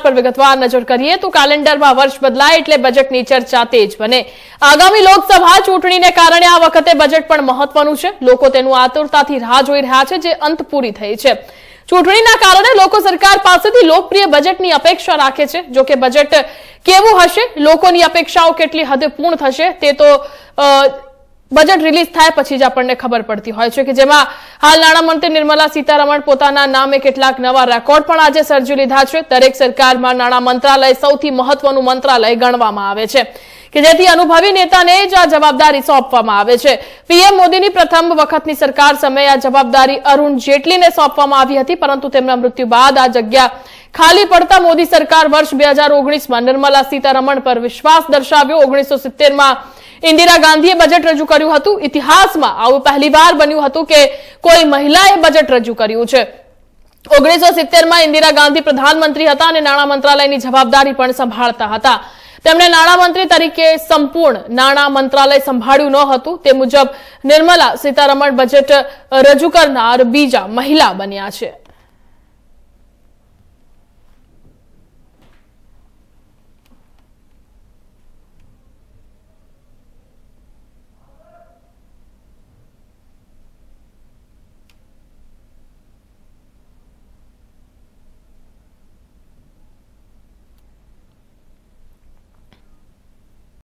પર વિગતવાર નજર કરીએ તો કેલેન્ડરમાં વર્ષ બદલાય એટલે બજેટની ચર્ચા તેજ બને આગામી લોકસભા ચૂંટણીને કારણે આ વખતે બજેટ પણ મહત્વનું છે લોકો તેનું આતુરતાથી રાહ જોઈ રહ્યા છે જે અંત પૂરી થઈ છે ચૂંટણીના કારણે લોકો સરકાર પાસેથી લોકપ્રિય બજેટની અપેક્ષા રાખે છે જો કે બજેટ કેવું હશે લોકોની અપેક્ષાઓ કેટલી હદે પૂર્ણ થશે તે તો બજેટ રિલીઝ થાય પછી જ આપણને ખબર પડતી હોય છે કે જેમાં હાલ નાણામંત્રી નિર્મલા સીતારમણ પોતાના નામે કેટલાક નવા રેકોર્ડ પણ આજે સર્જી લીધા છે દરેક સરકારમાં નાણાં મંત્રાલય સૌથી મહત્વનું મંત્રાલય ગણવામાં આવે છે કે જેથી અનુભવી નેતાને જ આ જવાબદારી સોંપવામાં આવે છે પીએમ મોદીની પ્રથમ વખતની સરકાર સમયે આ જવાબદારી અરુણ જેટલીને સોંપવામાં આવી હતી પરંતુ તેમના મૃત્યુ બાદ આ જગ્યા ખાલી પડતા મોદી સરકાર વર્ષ બે હજાર ઓગણીસમાં નિર્મલા સીતારમણ પર વિશ્વાસ દર્શાવ્યો ઓગણીસો સિત્તેરમાં ઇન્દિરા ગાંધીએ બજેટ રજૂ કર્યું હતું ઇતિહાસમાં આવું પહેલીવાર બન્યું હતું કે કોઈ મહિલાએ બજેટ રજૂ કર્યું છે ઓગણીસો સિત્તેરમાં ઇન્દિરા ગાંધી પ્રધાનમંત્રી હતા અને નાણાં મંત્રાલયની જવાબદારી પણ સંભાળતા હતા તેમણે નાણામંત્રી તરીકે સંપૂર્ણ નાણાં મંત્રાલય સંભાળ્યું ન હતું તે મુજબ નિર્મલા સીતારમણ બજેટ રજૂ કરનાર બીજા મહિલા બન્યા છે